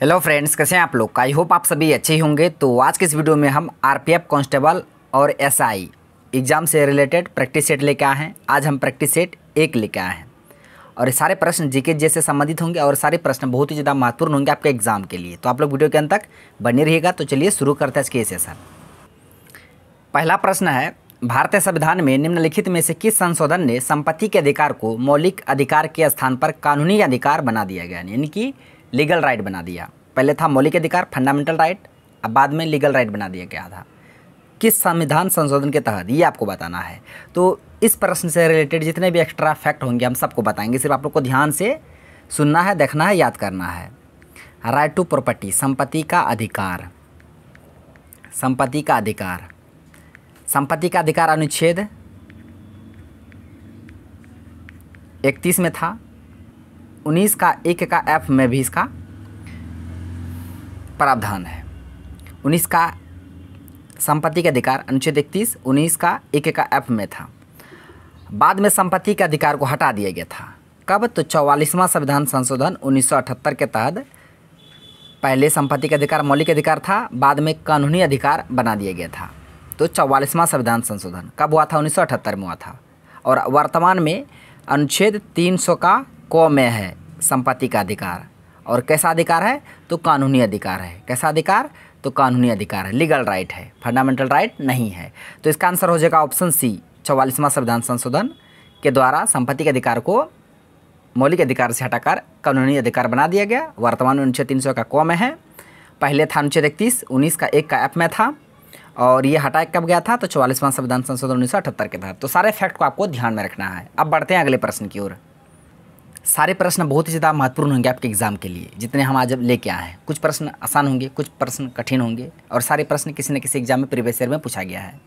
hello friends कैसे हैं आप लोग आई होप आप सभी अच्छे होंगे तो आज के इस वीडियो में हम आरपीएफ कांस्टेबल और एसआई एग्ज़ाम से रिलेटेड प्रैक्टिस सेट लेके आए हैं आज हम प्रैक्टिस सेट एक लेके आए हैं और ये सारे प्रश्न जीके जैसे संबंधित होंगे और सारे प्रश्न बहुत ही ज़्यादा महत्वपूर्ण होंगे आपके एग्जाम के लिए तो आप लोग वीडियो के अंत तक बने रहिएगा तो चलिए शुरू करते हैं इसके के सेशन पहला प्रश्न है भारतीय संविधान में निम्नलिखित में से किस संशोधन ने संपत्ति के अधिकार को मौलिक अधिकार के स्थान पर कानूनी अधिकार बना दिया गया यानी कि लीगल राइट बना दिया पहले था मौलिक अधिकार फंडामेंटल राइट अब बाद में लीगल राइट बना दिया गया था किस संविधान संशोधन के तहत ये आपको बताना है तो इस प्रश्न से रिलेटेड जितने भी एक्स्ट्रा फैक्ट होंगे हम सबको बताएंगे सिर्फ आप लोग को ध्यान से सुनना है देखना है याद करना है राइट टू प्रॉपर्टी संपत्ति का अधिकार संपत्ति का अधिकार संपत्ति का अधिकार अनुच्छेद इकतीस में था उन्नीस का एक का एफ में भी इसका प्रावधान है उन्नीस का संपत्ति के अधिकार अनुच्छेद इकतीस उन्नीस का एक का एफ में था बाद में संपत्ति के अधिकार को हटा दिया गया था कब तो चौवालीसवां संविधान संशोधन 1978 के तहत पहले संपत्ति का अधिकार मौलिक अधिकार था बाद में कानूनी अधिकार बना दिया गया था तो चौवालीसवां संविधान संशोधन कब हुआ था 1978 में हुआ था और वर्तमान में अनुच्छेद 300 का क में है संपत्ति का अधिकार और कैसा अधिकार है तो कानूनी अधिकार है कैसा अधिकार तो कानूनी अधिकार है लीगल राइट है फंडामेंटल राइट नहीं है तो इसका आंसर हो जाएगा ऑप्शन सी चौवालीसवां संविधान संशोधन के द्वारा संपत्ति के अधिकार को मौलिक अधिकार से हटाकर कानूनी अधिकार बना दिया गया वर्तमान अनुच्छेद तीन सौ का कौ में है पहले था अनुच्छेद इकतीस उन्नीस का एक का एप में था और ये हटाया कब गया था तो चौवालीसवां संविधान संशोधन उन्नीस के तहत तो सारे फैक्ट को आपको ध्यान में रखना है अब बढ़ते हैं अगले प्रश्न की ओर सारे प्रश्न बहुत ही ज़्यादा महत्वपूर्ण होंगे आपके एग्ज़ाम के लिए जितने हम आज लेके आए हैं कुछ प्रश्न आसान होंगे कुछ प्रश्न कठिन होंगे और सारे प्रश्न किसी न किसी एग्जाम में प्रीवियस ईयर में पूछा गया है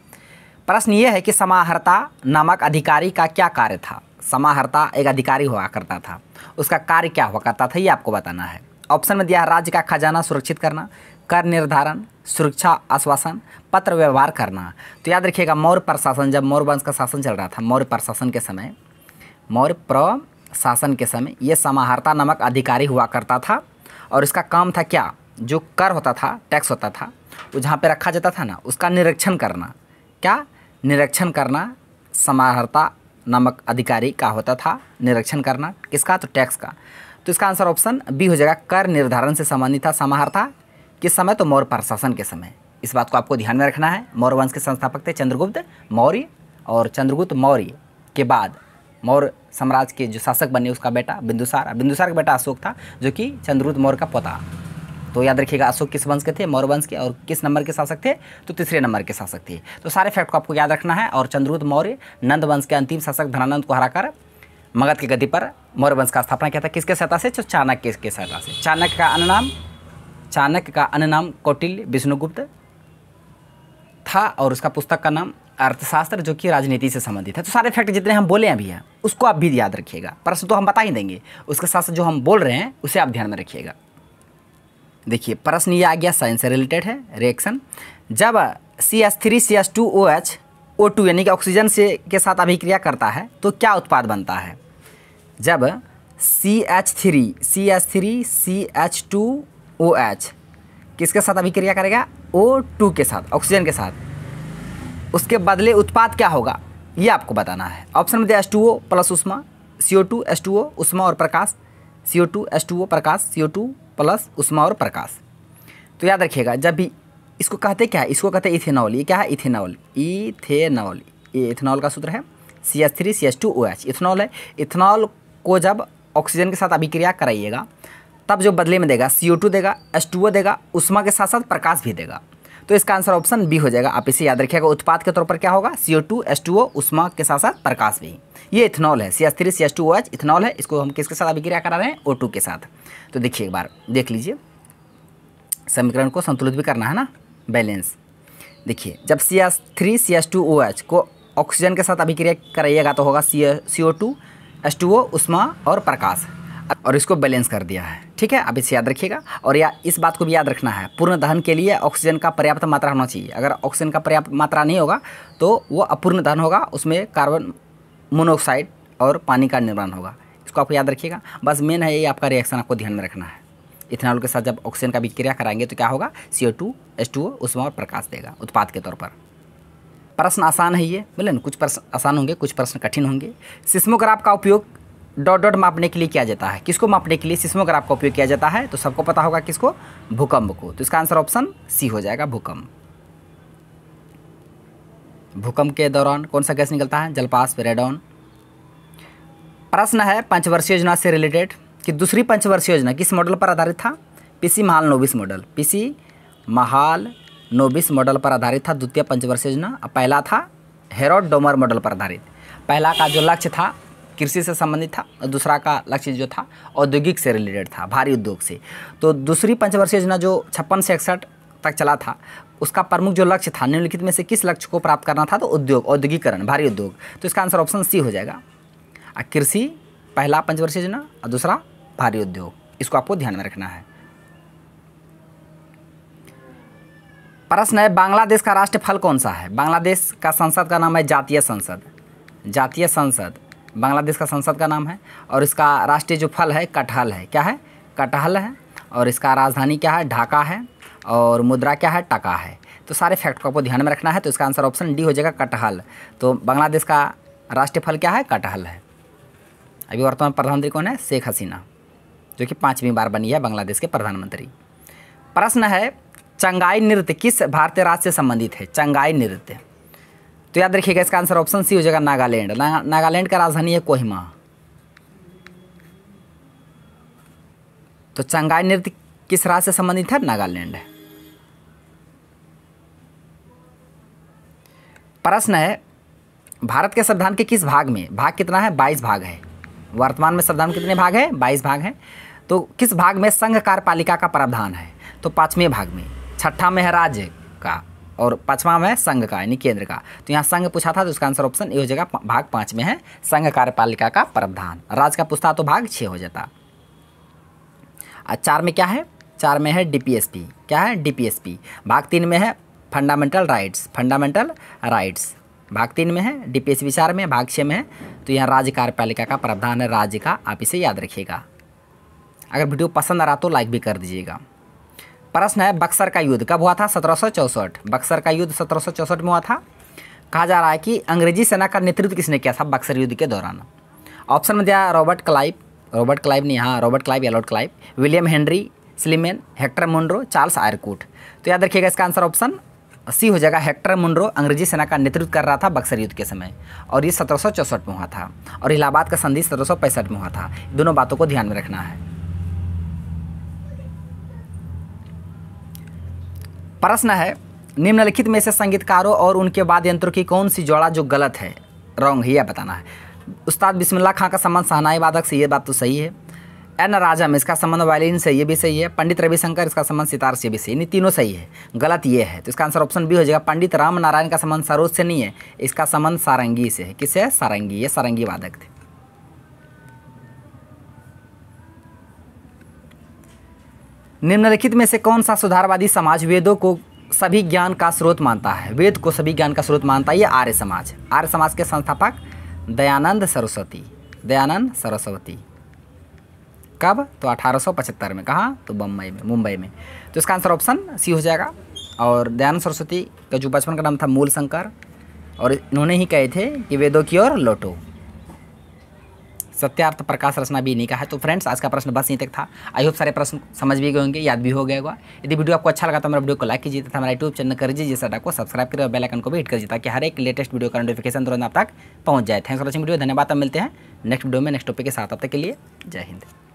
प्रश्न ये है कि समाहर्ता नामक अधिकारी का क्या कार्य था समाहर्ता एक अधिकारी हुआ करता था उसका कार्य क्या हुआ करता था ये आपको बताना है ऑप्शन में दिया है राज्य का खजाना सुरक्षित करना कर निर्धारण सुरक्षा आश्वासन पत्र व्यवहार करना तो याद रखिएगा मौर्य प्रशासन जब मौर्य वंश का शासन चल रहा था मौर्य प्रशासन के समय मौर्य प्र शासन के समय ये समाहर्ता नामक अधिकारी हुआ करता था और इसका काम था क्या जो कर होता था टैक्स होता था वो जहाँ पे रखा जाता था ना उसका निरीक्षण करना क्या निरीक्षण करना समाहर्ता नामक अधिकारी का होता था निरीक्षण करना किसका तो टैक्स का तो इसका आंसर ऑप्शन बी हो जाएगा कर निर्धारण से संबंधित था समाहर्ता किस समय तो मौर्य प्रशासन के समय इस बात को आपको ध्यान में रखना है मौर्य वंश के संस्थापक थे चंद्रगुप्त मौर्य और चंद्रगुप्त मौर्य के बाद मौर्य साम्राज्य के जो शासक बने उसका बेटा बिंदुसार बिंदुसार का बेटा अशोक था जो कि चंद्रगुप्त मौर्य का पोता तो याद रखिएगा अशोक किस वंश के थे मौर्य वंश के और किस नंबर के शासक थे तो तीसरे नंबर के शासक थे तो सारे फैक्ट को आपको याद रखना है और चंद्रगुप्त मौर्य नंद वंश के अंतिम शासक धनानंद को हराकर मगध की गति पर मौर्य वंश का स्थापना किया था किसके सहायता से चाणक्य के सहायता से चाणक्य का अन्य नाम चाणक्य का अन्य नाम कौटिल्य विष्णुगुप्त था और उसका पुस्तक का नाम अर्थशास्त्र जो कि राजनीति से संबंधित है तो सारे फैक्ट जितने हम बोले हैं भैया उसको आप भी याद रखिएगा प्रश्न तो हम बता ही देंगे उसके साथ साथ जो हम बोल रहे हैं उसे आप ध्यान में रखिएगा देखिए प्रश्न ये आ गया साइंस से रिलेटेड है रिएक्शन जब C S three C S two O H O two यानी कि ऑक्सीजन से के साथ अभिक्रिया करता है तो क्या उत्पाद बनता है जब C H three C S three C H two O H किसके साथ अभिक्रिया करेगा ओ टू के साथ ऑक्सीजन के साथ उसके बदले उत्पाद क्या होगा ये आपको बताना है ऑप्शन में दिया एस टू ओ प्लस उष्मा C O two S two O उष्मा और प्रकाश C O two S two O प्रकाश सी ओ टू प्लस उष्मा और प्रकाश तो याद रखिएगा जब भी इसको कहते क्या है इसको कहते हैं इथेनॉल ये क्या है इथेनॉल इथेनॉल ये इथेनॉल का सूत्र है C S three C S two O H ethanol है इथेनॉल को जब ऑक्सीजन के साथ अभिक्रिया कराइएगा तब जो बदले में देगा सी ओ टू देगा एस टू ओ देगा उष्मा के साथ साथ प्रकाश भी देगा तो इसका आंसर ऑप्शन बी हो जाएगा आप इसे याद रखिएगा उत्पाद के तौर पर क्या होगा C O two S two O उष्मा के साथ साथ प्रकाश भी ये इथेनॉल है C S three C S two O H ethanol है इसको हम किसके साथ अभिक्रिया करा रहे हैं ओ टू के साथ तो देखिए एक बार देख लीजिए समीकरण को संतुलित भी करना है ना बैलेंस देखिए जब C S three C S two O H को ऑक्सीजन के साथ अभिक्रिया कराइएगा तो होगा C C O two S two O उष्मा और प्रकाश और इसको बैलेंस कर दिया है ठीक है अब इसे याद रखिएगा और या इस बात को भी याद रखना है पूर्ण दहन के लिए ऑक्सीजन का पर्याप्त मात्रा होना चाहिए अगर ऑक्सीजन का पर्याप्त मात्रा नहीं होगा तो वो अपूर्ण दहन होगा उसमें कार्बन मोनोऑक्साइड और पानी का निर्माण होगा इसको आप याद रखिएगा बस मेन है ये आपका रिएक्शन आपको ध्यान में रखना है इथेनॉल के साथ जब ऑक्सीजन का विक्रिया कराएंगे तो क्या होगा C O two S two O उसमें और प्रकाश देगा उत्पाद के तौर पर प्रश्न आसान है ये ना कुछ प्रश्न आसान होंगे कुछ प्रश्न कठिन होंगे सिस्मोग्राफ का उपयोग डॉट डॉट मापने के लिए किया जाता है किसको मापने के लिए सिस्मोग्राफ का उपयोग किया जाता है तो सबको पता होगा किसको भूकंप को तो इसका आंसर ऑप्शन सी हो जाएगा भूकंप भूकंप के दौरान कौन सा गैस निकलता है जलपास रेडॉन प्रश्न है पंचवर्षीय योजना से रिलेटेड कि दूसरी पंचवर्षीय योजना किस मॉडल पर आधारित था पीसी महाल नोबिस मॉडल पीसी महाल नोबिस मॉडल पर आधारित था द्वितीय पंचवर्षीय योजना और पहला था हेरोड डोमर मॉडल पर आधारित पहला का जो लक्ष्य था कृषि से संबंधित था दूसरा का लक्ष्य जो था औद्योगिक से रिलेटेड था भारी उद्योग से तो दूसरी पंचवर्षीय योजना जो छप्पन से इकसठ तक चला था उसका प्रमुख जो लक्ष्य था निम्नलिखित में से किस लक्ष्य को प्राप्त करना था तो उद्योग औद्योगिकरण भारी उद्योग तो इसका आंसर ऑप्शन सी हो जाएगा कृषि पहला पंचवर्षीय योजना और दूसरा भारी उद्योग इसको आपको ध्यान में रखना है प्रश्न है बांग्लादेश का राष्ट्रफल कौन सा है बांग्लादेश का संसद का नाम है जातीय संसद जातीय संसद बांग्लादेश का संसद का नाम है और इसका राष्ट्रीय जो फल है कटहल है क्या है कटहल है और इसका राजधानी क्या है ढाका है और मुद्रा क्या है टका है तो सारे फैक्ट को आपको ध्यान में रखना है तो इसका आंसर ऑप्शन डी हो जाएगा कटहल तो बांग्लादेश का राष्ट्रीय फल क्या है कटहल है अभी वर्तमान प्रधानमंत्री कौन है शेख हसीना जो कि पाँचवीं बार बनी है बांग्लादेश के प्रधानमंत्री प्रश्न है चंगाई नृत्य किस भारतीय राज्य से संबंधित है चंगाई नृत्य तो याद रखिएगा इसका आंसर ऑप्शन सी हो जाएगा नागालैंड ना, नागालैंड का राजधानी है कोहिमा तो चंगाई नृत्य किस राज्य से संबंधित है नागालैंड प्रश्न है भारत के संविधान के किस भाग में भाग कितना है बाईस भाग है वर्तमान में संविधान कितने भाग है बाईस भाग है तो किस भाग में संघ कार्यपालिका का प्रावधान है तो पांचवें भाग में छठा में है राज्य का और पाँचवा में संघ का यानी केंद्र का तो यहाँ संघ पूछा था तो उसका आंसर ऑप्शन ए हो जाएगा भाग पाँच में है संघ कार्यपालिका का प्रावधान राज्य का पूछता तो भाग छः हो जाता चार में क्या है चार में है डीपीएसपी क्या है डीपीएसपी भाग तीन में है फंडामेंटल राइट्स फंडामेंटल राइट्स भाग तीन में है डीपीएसपी विचार में भाग छः में है तो यहाँ राज्य कार्यपालिका का प्रावधान है राज्य का आप इसे याद रखिएगा अगर वीडियो पसंद आ रहा तो लाइक भी कर दीजिएगा प्रश्न है बक्सर का युद्ध कब हुआ था सत्रह बक्सर का युद्ध सत्रह में हुआ था कहा जा रहा है कि अंग्रेजी सेना का नेतृत्व किसने किया था बक्सर युद्ध के दौरान ऑप्शन में दिया रॉबर्ट क्लाइव रॉबर्ट क्लाइव ने यहाँ रॉबर्ट क्लाइव या Lord Clive William Henry Sleeman Hector Munro Charles Eyre Coote तो याद रखिएगा इसका आंसर ऑप्शन सी हो जाएगा हेक्टर मुंड्रो अंग्रेजी सेना का नेतृत्व कर रहा था बक्सर युद्ध के समय और ये सत्रह में हुआ था और इलाहाबाद का संधि सत्रह में हुआ था दोनों बातों को ध्यान में रखना है प्रश्न है निम्नलिखित में से संगीतकारों और उनके वाद यंत्रों की कौन सी जोड़ा जो गलत है रॉन्ग है यह बताना है उस्ताद बिस्मिल्ला खां का संबंध सहनाई वादक से ये बात तो सही है एन राजम इसका संबंध वायलिन से ये भी सही है पंडित रविशंकर इसका संबंध सितार से भी सही है तीनों सही है गलत ये है तो इसका आंसर ऑप्शन बी हो जाएगा पंडित राम नारायण का संबंध सरोज से नहीं है इसका संबंध सारंगी से है किससे सारंगी ये सारंगी वादक थे निम्नलिखित में से कौन सा सुधारवादी समाज वेदों को सभी ज्ञान का स्रोत मानता है वेद को सभी ज्ञान का स्रोत मानता है ये आर्य समाज आर्य समाज के संस्थापक दयानंद सरस्वती दयानंद सरस्वती कब तो 1875 में कहाँ तो बम्बई में मुंबई में तो इसका आंसर ऑप्शन सी हो जाएगा और दयानंद सरस्वती का जो बचपन का नाम था मूल शंकर और इन्होंने ही कहे थे कि वेदों की ओर लौटो सत्यार्थ प्रकाश रचना भी नहीं का है तो फ्रेंड्स आज का प्रश्न बस यहीं तक था आई होप सारे प्रश्न समझ भी गए होंगे याद भी हो गया होगा यदि वीडियो आपको अच्छा लगा तो मेरा वीडियो को लाइक कीजिए तथा हमारा यूट्यूब चैनल कर दीजिए सटा को सब्सक्राइब करें और बेलाइकन को भी हिट कर दीजिए ताकि हर एक लेटेस्ट वीडियो का नोटिफिकेशन तुरंत आप तक पहुँच जाए थैंक्स फॉर वॉचिंग वीडियो धन्यवाद मिलते हैं नेक्स्ट वीडियो में नेक्स्ट टॉपिक के साथ अब तक के लिए जय हिंद